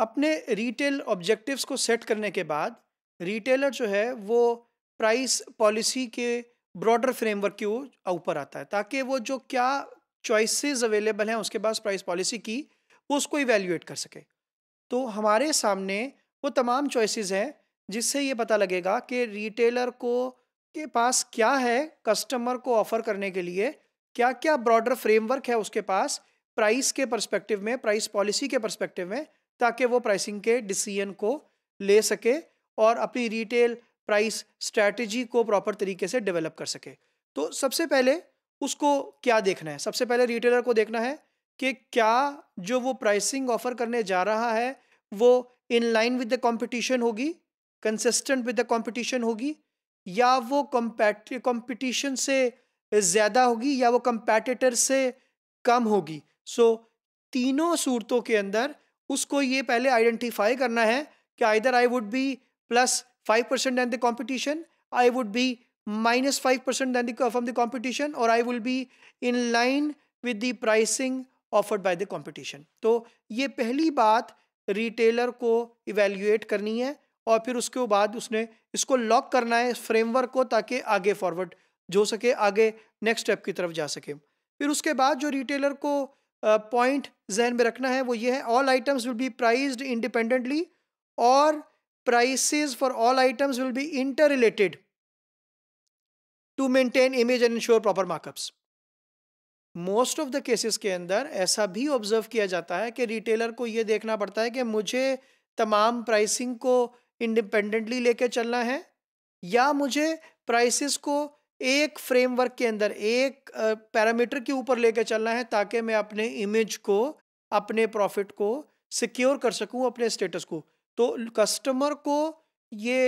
अपने retail objectives को set करने के बाद रिटेलर जो है वो प्राइस पॉलिसी के ब्रॉडर फ्रेमवर्क के ऊपर आता है ताकि वो जो क्या चॉइसेस अवेलेबल हैं उसके पास प्राइस पॉलिसी की वो उसको इवेल्यूएट कर सके तो हमारे सामने वो तमाम चॉइसेस हैं जिससे ये पता लगेगा कि रिटेलर को के पास क्या है कस्टमर को ऑफ़र करने के लिए क्या क्या ब्रॉडर फ्रेमवर्क है उसके पास प्राइस के परस्पेक्टिव में प्राइस पॉलिसी के परस्पेक्टिव में ताकि वो प्राइसिंग के डिसीजन को ले सके और अपनी रिटेल प्राइस स्ट्रैटेजी को प्रॉपर तरीके से डेवलप कर सके तो सबसे पहले उसको क्या देखना है सबसे पहले रिटेलर को देखना है कि क्या जो वो प्राइसिंग ऑफर करने जा रहा है वो in line with the competition होगी कंसिस्टेंट विद द कंपटीशन होगी या वो कंपटीशन से ज़्यादा होगी या वो कंपेटिटर से कम होगी सो so, तीनों सूरतों के अंदर उसको ये पहले आइडेंटिफाई करना है कि either I would be plus five percent than the competition I would be minus five percent the, from the competition और I would be in line with the pricing offered by the competition तो ये पहली बात retailer को evaluate करनी है और फिर उसके बाद उसने इसको लॉक करना है फ्रेमवर्क को ताकि आगे फॉरवर्ड जो सके आगे नेक्स्ट स्टेप की तरफ जा सके फिर उसके बाद जो रिटेलर को पॉइंट जहन में रखना है वो ये है all items will be priced independently और prices for all items will be interrelated to maintain image and ensure proper markups most of the cases के अंदर ऐसा भी ऑब्जर्व किया जाता है कि रिटेलर को ये देखना पड़ता है कि मुझे तमाम प्राइसिंग को इंडिपेंडेंटली लेके चलना है या मुझे प्राइसेस को एक फ्रेमवर्क के अंदर एक पैरामीटर के ऊपर लेके चलना है ताकि मैं अपने इमेज को अपने प्रॉफिट को सिक्योर कर सकूं अपने स्टेटस को तो कस्टमर को ये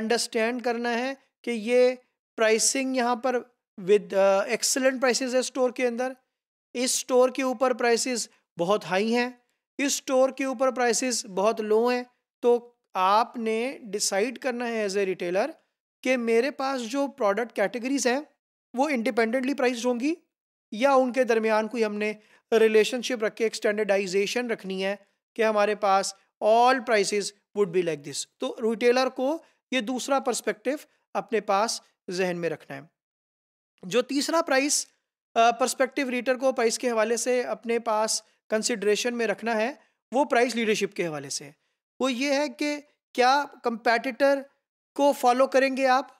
अंडरस्टैंड करना है कि ये प्राइसिंग यहाँ पर विद एक्सलेंट प्राइसेस है स्टोर के अंदर इस स्टोर के ऊपर प्राइसेस बहुत हाई हैं इस स्टोर के ऊपर प्राइसेस बहुत लो हैं तो आपने डिसाइड करना है एज ए रिटेलर कि मेरे पास जो प्रोडक्ट कैटेगरीज हैं वो इंडिपेंडेंटली प्राइस होंगी या उनके दरमियान कोई हमने रिलेशनशिप रख के एक स्टैंडर्डाइजेशन रखनी है कि हमारे पास all prices would be like this तो रिटेलर को ये दूसरा पर्सपेक्टिव अपने पास जहन में रखना है जो तीसरा प्राइस पर्सपेक्टिव रीटर को प्राइस के हवाले से अपने पास कंसिड्रेशन में रखना है वो प्राइस लीडरशिप के हवाले से वो ये है कि क्या कंपेटिटर को फॉलो करेंगे आप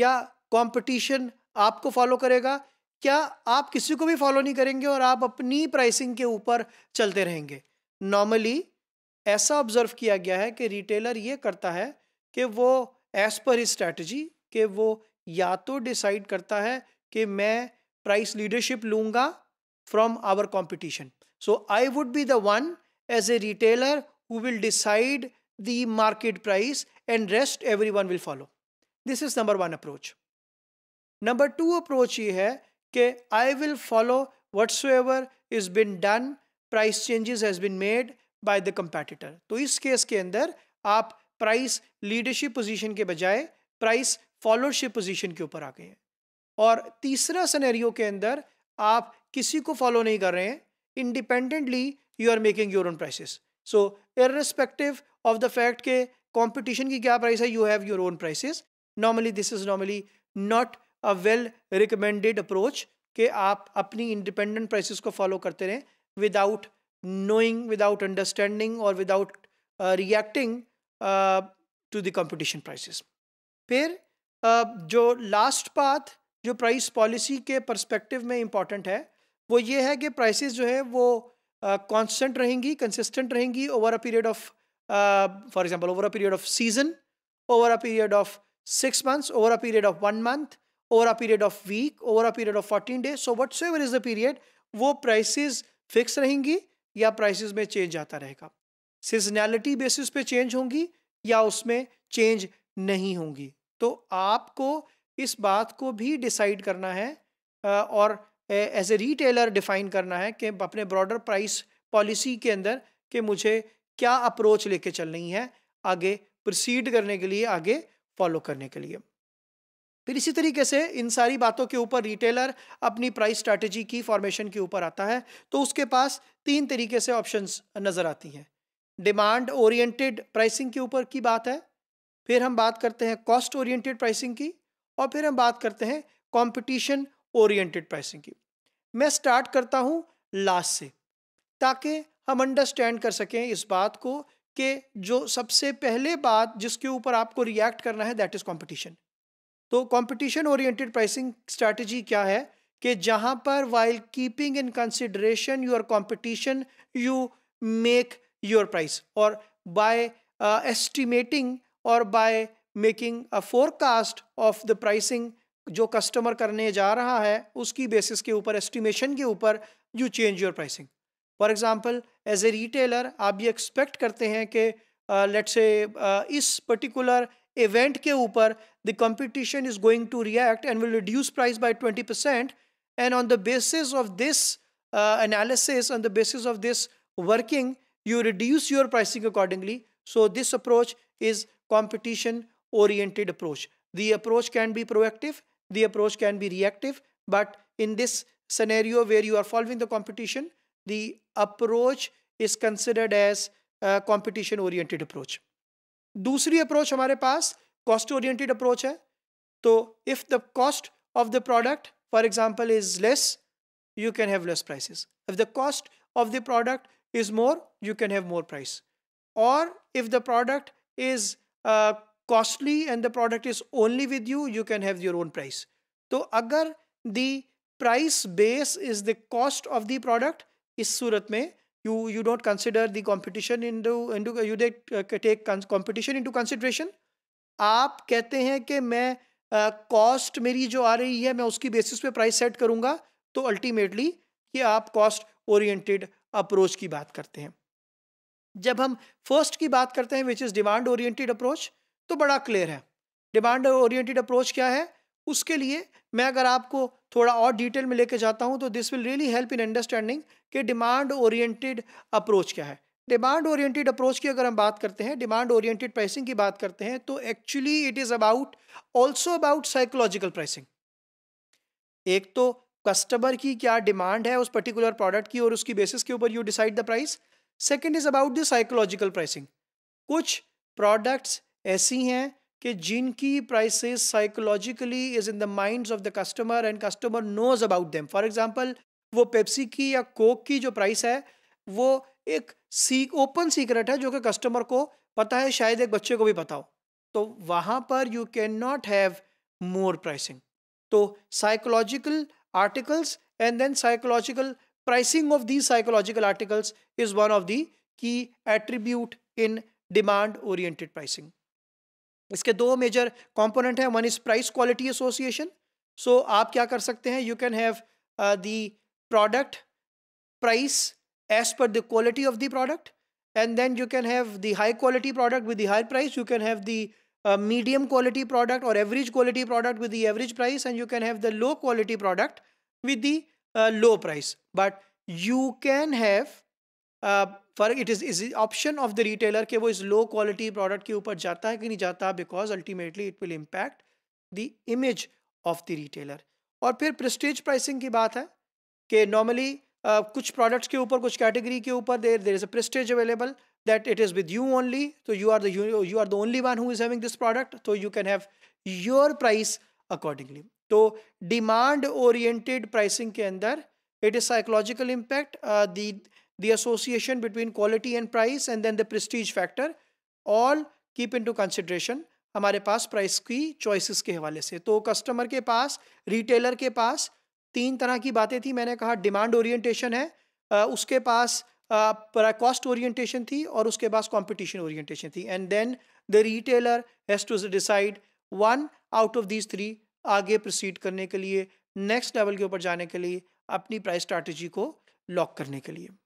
या कंपटीशन आपको फॉलो करेगा क्या आप किसी को भी फॉलो नहीं करेंगे और आप अपनी प्राइसिंग के ऊपर चलते रहेंगे नॉर्मली ऐसा ऑब्जर्व किया गया है कि रिटेलर ये करता है कि वो एज पर ही स्ट्रैटेजी कि वो या तो डिसाइड करता है कि मैं प्राइस लीडरशिप लूँगा from our competition so I would be the one as a retailer who will decide the market price and rest everyone will follow this is number one approach number two approach ye hai ke I will follow whatsoever is been done price changes has been made by the competitor to is case ke andar aap price leadership position ke bajaye price followership position ke upar aa gaye hain aur teesra scenario ke andar aap kisi ko follow nahi kar rahe हैं independently you are making your own prices so irrespective of the fact के competition की क्या price है you have your own prices normally this is normally not a well recommended approach कि आप अपनी independent prices को follow करते रहें विदाउट नोइंग विदाउट अंडरस्टैंडिंग और without reacting to the competition prices फिर uh, जो लास्ट पाथ जो प्राइस पॉलिसी के परस्पेक्टिव में इम्पॉर्टेंट है वो ये है कि प्राइसेस जो है वो कांस्टेंट uh, रहेंगी कंसिस्टेंट रहेंगी over a period of for example, over a period of season, over a period of six months, over a period of one month, over a period of week, over a period of 14 days. So whatsoever is the period, वो prices fix रहेंगी या prices में change आता रहेगा seasonality basis पे change होंगी या उसमें चेंज नहीं होंगी तो आपको इस बात को भी डिसाइड करना है और एज ए रिटेलर डिफाइन करना है कि अपने ब्रॉडर प्राइस पॉलिसी के अंदर कि मुझे क्या अप्रोच लेके चल रही है आगे प्रोसीड करने के लिए आगे फॉलो करने के लिए फिर इसी तरीके से इन सारी बातों के ऊपर रिटेलर अपनी प्राइस स्ट्रैटेजी की फॉर्मेशन के ऊपर आता है तो उसके पास तीन तरीके से ऑप्शंस नज़र आती हैं डिमांड ओरिएंटेड प्राइसिंग के ऊपर की बात है फिर हम बात करते हैं कॉस्ट ओरिएंटेड प्राइसिंग की और फिर हम बात करते हैं कंपटीशन ओरिएंटेड प्राइसिंग की मैं स्टार्ट करता हूँ लास्ट से ताकि हम अंडरस्टैंड कर सकें इस बात को कि जो सबसे पहले बात जिसके ऊपर आपको रिएक्ट करना है दैट इज़ कंपटीशन तो कंपटीशन ओरिएंटेड प्राइसिंग स्ट्रेटजी क्या है कि जहां पर while keeping in consideration your competition you make your price और बाय एस्टिमेटिंग uh, और by making a forecast of the pricing जो कस्टमर करने जा रहा है उसकी बेसिस के ऊपर एस्टिमेशन के ऊपर you change your pricing for example as a retailer आप ये एक्सपेक्ट करते हैं कि लेट uh, से uh, इस पर्टिकुलर इवेंट के ऊपर the competition is going to react and will reduce price by twenty percent and on the basis of this analysis on the basis of this working you reduce your pricing accordingly so this approach is competition oriented approach the approach can be proactive the approach can be reactive but in this scenario where you are following the competition the approach is considered as competition oriented approach दूसरी approach, हमारे पास cost-oriented approach. है तो if the cost of the product, for example, is less, you can have less prices. If the cost of the product is more, you can have more price. Or if the product is uh, costly and the product is only with you, you can have your own price. So agar the price base is the cost of the product, इस सूरत में you you don't consider the competition in into you take, uh, take competition into आप कहते हैं कि मैं cost uh, मेरी जो आ रही है मैं उसकी बेसिस पे प्राइस सेट करूंगा तो अल्टीमेटली ये आप कॉस्ट ओरिएंटेड अप्रोच की बात करते हैं जब हम फर्स्ट की बात करते हैं which is demand oriented approach तो बड़ा क्लियर है डिमांड ओरिएंटेड अप्रोच क्या है उसके लिए मैं अगर आपको थोड़ा और डिटेल में लेके जाता हूँ तो this will really help in understanding कि डिमांड ओरिएंटेड अप्रोच क्या है डिमांड ओरिएंटेड अप्रोच की अगर हम बात करते हैं डिमांड ओरिएंटेड प्राइसिंग की बात करते हैं तो actually it is about also about psychological pricing एक तो कस्टमर की क्या डिमांड है उस पर्टिकुलर प्रोडक्ट की और उसकी बेसिस के ऊपर you decide the price second is about the psychological pricing कुछ प्रोडक्ट्स ऐसी हैं कि जिनकी prices psychologically is in the minds of the customer and customer knows about them for example वो पेप्सी की या कोक की जो प्राइस है वो एक सी ओपन सीक्रेट है जो कि कस्टमर को पता है शायद एक बच्चे को भी पता हो तो वहाँ पर you can not have more pricing तो psychological articles and then psychological pricing of the psychological articles is one of the key attribute in demand oriented pricing इसके दो मेजर कॉम्पोनेंट हैं one is price quality association so आप क्या कर सकते हैं you can have the product price as per the quality of the product and then you can have the high quality product with the high price you can have the medium quality product और average quality product with the average price and you can have the low quality product with the low price but you can have फर्क it is is option of the retailer कि वो इस लो quality product के ऊपर जाता है कि नहीं जाता because ultimately it will impact the image of the retailer और फिर प्रेस्टेज प्राइसिंग की बात है कि नॉर्मली uh, कुछ प्रोडक्ट्स के ऊपर कुछ कैटेगरी के ऊपर there there is a prestige available that it is with you only तो you are you are the only one who is having this product तो you can have your price accordingly तो demand oriented pricing के अंदर it is psychological impact the the association between quality and price and then the prestige factor all keep into consideration हमारे पास price की choices के हवाले से तो customer के पास रिटेलर के पास तीन तरह की बातें थी मैंने कहा डिमांड ओरिएंटेशन है आ, उसके पास कॉस्ट ओरिएंटेशन थी और उसके पास कंपटीशन ओरिएंटेशन थी and then the retailer has to decide one out of these three आगे प्रोसीड करने के लिए नेक्स्ट लेवल के ऊपर जाने के लिए अपनी प्राइस स्ट्रैटेजी को लॉक करने के लिए